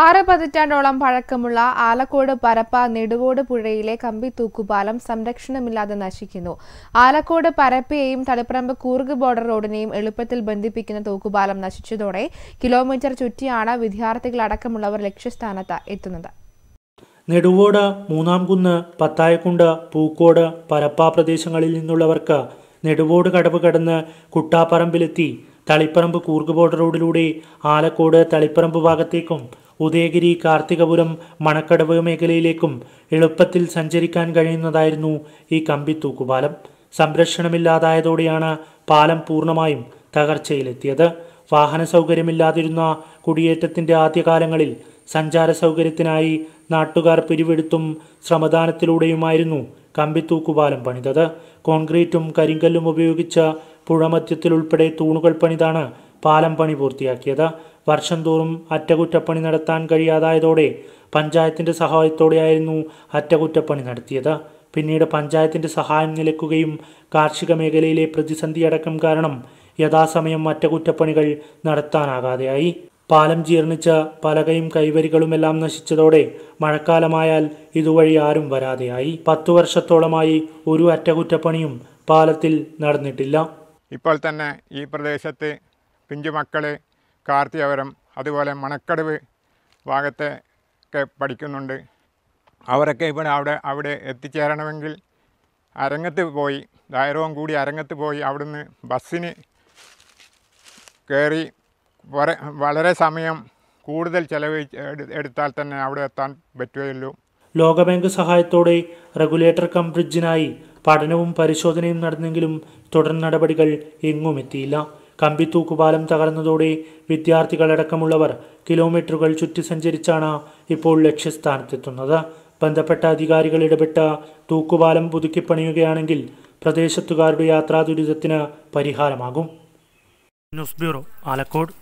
ആറ് പതിറ്റാണ്ടോളം പഴക്കമുള്ള ആലക്കോട് പരപ്പ നെടുവോട് പുഴയിലെ കമ്പി തൂക്കുപാലം സംരക്ഷണമില്ലാതെ നശിക്കുന്നു ആലക്കോട് പരപ്പയെയും തളിപ്പറമ്പ് കൂർഗ് ബോർഡർ റോഡിനെയും എളുപ്പത്തിൽ ബന്ധിപ്പിക്കുന്ന തൂക്കുപാലം നശിച്ചതോടെ കിലോമീറ്റർ ചുറ്റിയാണ് വിദ്യാർത്ഥികളടക്കമുള്ളവർ ലക്ഷ്യസ്ഥാനത്ത് എത്തുന്നത് നെടുവോട് മൂന്നാംകുന്ന് പത്തായക്കുണ്ട് പൂക്കോട് പരപ്പ പ്രദേശങ്ങളിൽ നിന്നുള്ളവർക്ക് നെടുവോട് കടവ് കടന്ന് കുട്ടാപ്പറമ്പിലെത്തി തളിപ്പറമ്പ് കൂർഗ് ബോർഡർ റോഡിലൂടെ ആലക്കോട് തളിപ്പറമ്പ് ഭാഗത്തേക്കും ഉദയഗിരി കാർത്തികപുരം മണക്കടവ് മേഖലയിലേക്കും എളുപ്പത്തിൽ സഞ്ചരിക്കാൻ കഴിയുന്നതായിരുന്നു ഈ കമ്പിത്തൂക്കുപാലം സംരക്ഷണമില്ലാതായതോടെയാണ് പാലം പൂർണ്ണമായും തകർച്ചയിലെത്തിയത് വാഹന സൗകര്യമില്ലാതിരുന്ന കുടിയേറ്റത്തിൻ്റെ ആദ്യകാലങ്ങളിൽ സഞ്ചാര സൗകര്യത്തിനായി നാട്ടുകാർ പിരിവെടുത്തും ശ്രമദാനത്തിലൂടെയുമായിരുന്നു കമ്പിത്തൂക്കുപാലം പണിതത് കോൺക്രീറ്റും കരിങ്കല്ലും ഉപയോഗിച്ച പുഴമധ്യത്തിലുൾപ്പെടെ തൂണുകൾ പണിതാണ് പാലം പണി പൂർത്തിയാക്കിയത് വർഷം തോറും അറ്റകുറ്റപ്പണി നടത്താൻ കഴിയാതായതോടെ പഞ്ചായത്തിൻ്റെ സഹായത്തോടെയായിരുന്നു അറ്റകുറ്റപ്പണി നടത്തിയത് പിന്നീട് പഞ്ചായത്തിൻ്റെ സഹായം നിലക്കുകയും കാർഷിക മേഖലയിലെ പ്രതിസന്ധിയടക്കം കാരണം യഥാസമയം അറ്റകുറ്റപ്പണികൾ നടത്താനാകാതെയായി പാലം ജീർണിച്ച് പലകയും കൈവരികളുമെല്ലാം നശിച്ചതോടെ മഴക്കാലമായാൽ ഇതുവഴി ആരും വരാതെയായി പത്തു വർഷത്തോളമായി ഒരു അറ്റകുറ്റപ്പണിയും പാലത്തിൽ നടന്നിട്ടില്ല ഇപ്പോൾ തന്നെ ഈ പ്രദേശത്ത് പിഞ്ചുമക്കള് കാർത്തിയവരം അതുപോലെ മണക്കടവ് ഭാഗത്തെ ഒക്കെ പഠിക്കുന്നുണ്ട് അവരൊക്കെ ഇവിടെ അവിടെ അവിടെ എത്തിച്ചേരണമെങ്കിൽ അരങ്ങത്ത് പോയി ധൈര്യവും കൂടി അരങ്ങത്ത് പോയി അവിടുന്ന് ബസ്സിന് കയറി വളരെ സമയം കൂടുതൽ ചെലവ് എടുത്താൽ തന്നെ അവിടെ എത്താൻ പറ്റുകയുള്ളൂ ലോകബാങ്ക് സഹായത്തോടെ റെഗുലേറ്റർ കം ബ്രിഡ്ജിനായി പഠനവും പരിശോധനയും നടന്നെങ്കിലും തുടർ നടപടികൾ എങ്ങുമെത്തിയില്ല കമ്പിത്തൂക്കുപാലം തകർന്നതോടെ വിദ്യാർത്ഥികളടക്കമുള്ളവർ കിലോമീറ്ററുകൾ ചുറ്റി സഞ്ചരിച്ചാണ് ഇപ്പോൾ ലക്ഷ്യസ്ഥാനത്തെത്തുന്നത് ബന്ധപ്പെട്ട അധികാരികൾ ഇടപെട്ട തൂക്കുപാലം പുതുക്കിപ്പണിയുകയാണെങ്കിൽ പ്രദേശത്തുകാരുടെ യാത്രാ ദുരിതത്തിന് പരിഹാരമാകും ന്യൂസ് ബ്യൂറോ ആലക്കോട്